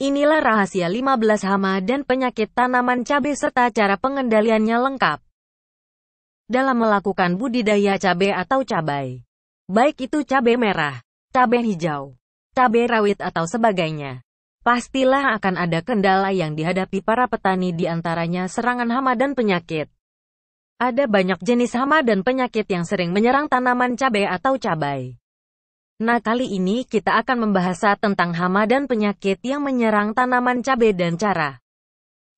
Inilah rahasia 15 hama dan penyakit tanaman cabai serta cara pengendaliannya lengkap. Dalam melakukan budidaya cabai atau cabai, baik itu cabai merah, cabai hijau, cabai rawit atau sebagainya, pastilah akan ada kendala yang dihadapi para petani di antaranya serangan hama dan penyakit. Ada banyak jenis hama dan penyakit yang sering menyerang tanaman cabai atau cabai. Nah kali ini kita akan membahas tentang hama dan penyakit yang menyerang tanaman cabai dan cara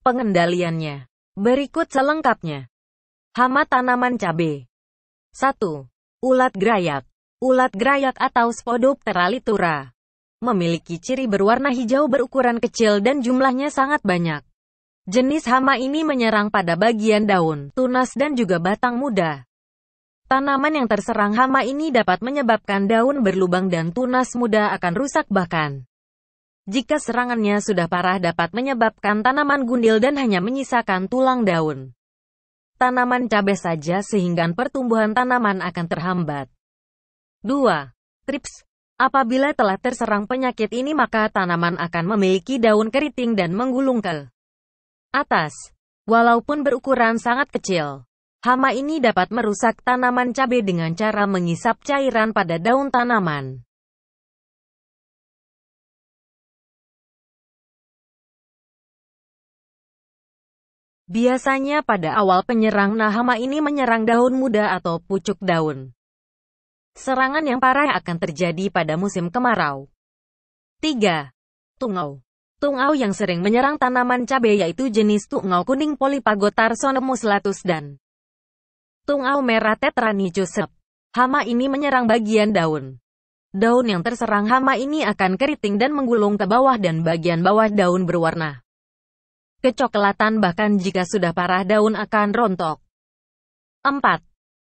pengendaliannya. Berikut selengkapnya. Hama tanaman cabai. 1. Ulat grayak. Ulat grayak atau Spodoptera litura memiliki ciri berwarna hijau berukuran kecil dan jumlahnya sangat banyak. Jenis hama ini menyerang pada bagian daun, tunas dan juga batang muda. Tanaman yang terserang hama ini dapat menyebabkan daun berlubang dan tunas muda akan rusak bahkan. Jika serangannya sudah parah dapat menyebabkan tanaman gundil dan hanya menyisakan tulang daun. Tanaman cabai saja sehingga pertumbuhan tanaman akan terhambat. 2. Trips Apabila telah terserang penyakit ini maka tanaman akan memiliki daun keriting dan menggulung ke atas. Walaupun berukuran sangat kecil. Hama ini dapat merusak tanaman cabai dengan cara mengisap cairan pada daun tanaman. Biasanya pada awal penyerang nah hama ini menyerang daun muda atau pucuk daun. Serangan yang parah akan terjadi pada musim kemarau. 3. Tungau Tungau yang sering menyerang tanaman cabai yaitu jenis tungau kuning Polypagotarsonemus latus dan Tungau merah Tetrani Joseph. Hama ini menyerang bagian daun. Daun yang terserang hama ini akan keriting dan menggulung ke bawah dan bagian bawah daun berwarna kecoklatan bahkan jika sudah parah daun akan rontok. 4.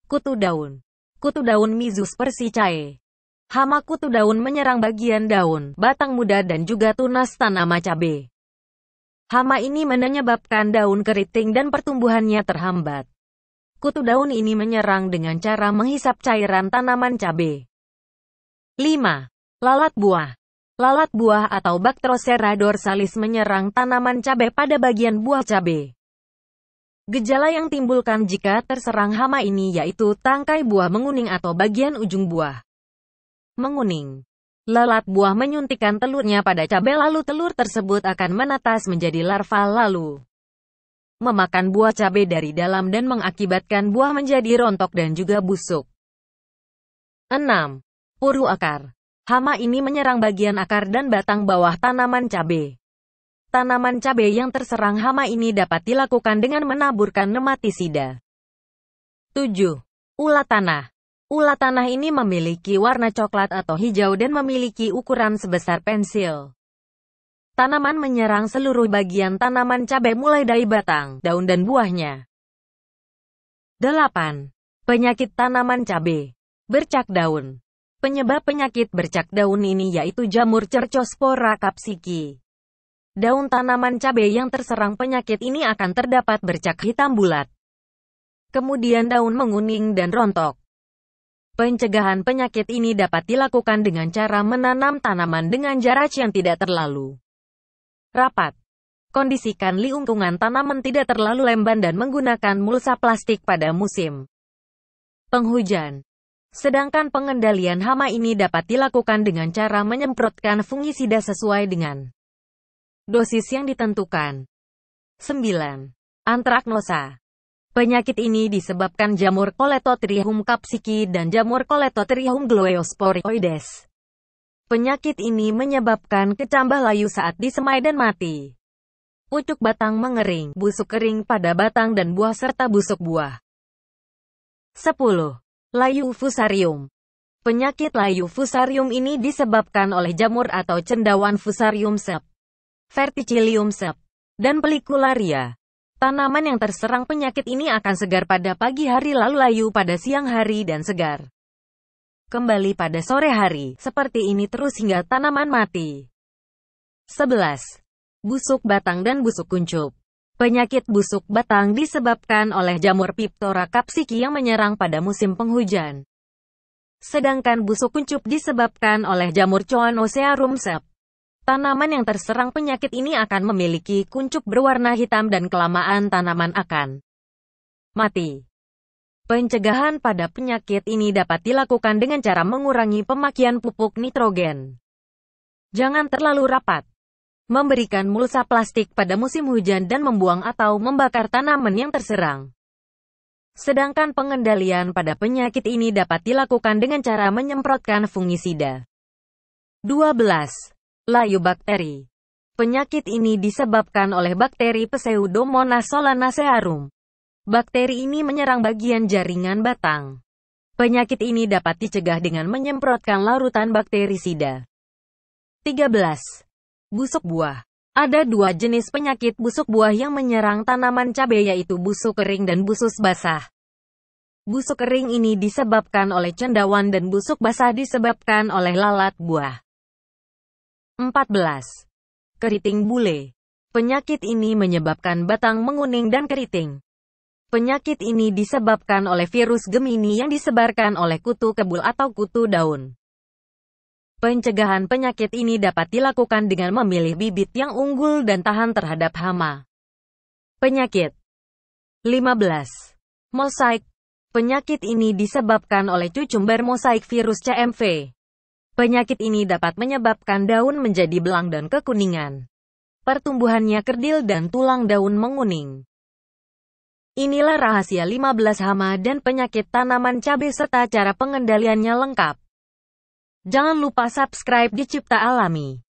Kutu daun. Kutu daun Mizus persicae. Hama kutu daun menyerang bagian daun, batang muda dan juga tunas tanama cabe. Hama ini menyebabkan daun keriting dan pertumbuhannya terhambat. Kutu daun ini menyerang dengan cara menghisap cairan tanaman cabai. 5. Lalat buah Lalat buah atau Bactrocera dorsalis menyerang tanaman cabai pada bagian buah cabai. Gejala yang timbulkan jika terserang hama ini yaitu tangkai buah menguning atau bagian ujung buah menguning. Lalat buah menyuntikkan telurnya pada cabai lalu telur tersebut akan menetas menjadi larva lalu memakan buah cabai dari dalam dan mengakibatkan buah menjadi rontok dan juga busuk. 6. Puru akar. Hama ini menyerang bagian akar dan batang bawah tanaman cabai. Tanaman cabai yang terserang hama ini dapat dilakukan dengan menaburkan nematisida. 7. Ulat tanah. Ulat tanah ini memiliki warna coklat atau hijau dan memiliki ukuran sebesar pensil. Tanaman menyerang seluruh bagian tanaman cabai mulai dari batang, daun dan buahnya. 8. Penyakit tanaman cabai. Bercak daun. Penyebab penyakit bercak daun ini yaitu jamur cercospora kapsiki. Daun tanaman cabai yang terserang penyakit ini akan terdapat bercak hitam bulat. Kemudian daun menguning dan rontok. Pencegahan penyakit ini dapat dilakukan dengan cara menanam tanaman dengan jarak yang tidak terlalu rapat. Kondisikan liungkungan tanaman tidak terlalu lemban dan menggunakan mulsa plastik pada musim penghujan. Sedangkan pengendalian hama ini dapat dilakukan dengan cara menyemprotkan fungisida sesuai dengan dosis yang ditentukan. 9. Antraknosa Penyakit ini disebabkan jamur Coletotrichum capsici dan jamur Coletotrichum gloeosporioides. Penyakit ini menyebabkan kecambah layu saat disemai dan mati. Pucuk batang mengering, busuk kering pada batang dan buah serta busuk buah. 10. Layu fusarium. Penyakit layu fusarium ini disebabkan oleh jamur atau cendawan fusarium sep, verticillium sep, dan pelicularia. Tanaman yang terserang penyakit ini akan segar pada pagi hari lalu layu pada siang hari dan segar kembali pada sore hari, seperti ini terus hingga tanaman mati. 11. Busuk batang dan busuk kuncup. Penyakit busuk batang disebabkan oleh jamur Piptora capsici yang menyerang pada musim penghujan. Sedangkan busuk kuncup disebabkan oleh jamur Choanocearum sep. Tanaman yang terserang penyakit ini akan memiliki kuncup berwarna hitam dan kelamaan tanaman akan mati. Pencegahan pada penyakit ini dapat dilakukan dengan cara mengurangi pemakaian pupuk nitrogen. Jangan terlalu rapat. Memberikan mulsa plastik pada musim hujan dan membuang atau membakar tanaman yang terserang. Sedangkan pengendalian pada penyakit ini dapat dilakukan dengan cara menyemprotkan fungisida. 12. Layu bakteri. Penyakit ini disebabkan oleh bakteri Pseudomonas solanacearum Bakteri ini menyerang bagian jaringan batang. Penyakit ini dapat dicegah dengan menyemprotkan larutan bakterisida. 13. Busuk buah. Ada dua jenis penyakit busuk buah yang menyerang tanaman cabai yaitu busuk kering dan busuk basah. Busuk kering ini disebabkan oleh cendawan dan busuk basah disebabkan oleh lalat buah. 14. Keriting bule. Penyakit ini menyebabkan batang menguning dan keriting. Penyakit ini disebabkan oleh virus Gemini yang disebarkan oleh kutu kebul atau kutu daun. Pencegahan penyakit ini dapat dilakukan dengan memilih bibit yang unggul dan tahan terhadap hama. Penyakit 15. Mosaik Penyakit ini disebabkan oleh cucumber mosaik virus CMV. Penyakit ini dapat menyebabkan daun menjadi belang dan kekuningan. Pertumbuhannya kerdil dan tulang daun menguning. Inilah rahasia 15 hama dan penyakit tanaman cabai serta cara pengendaliannya lengkap. Jangan lupa subscribe di Cipta Alami.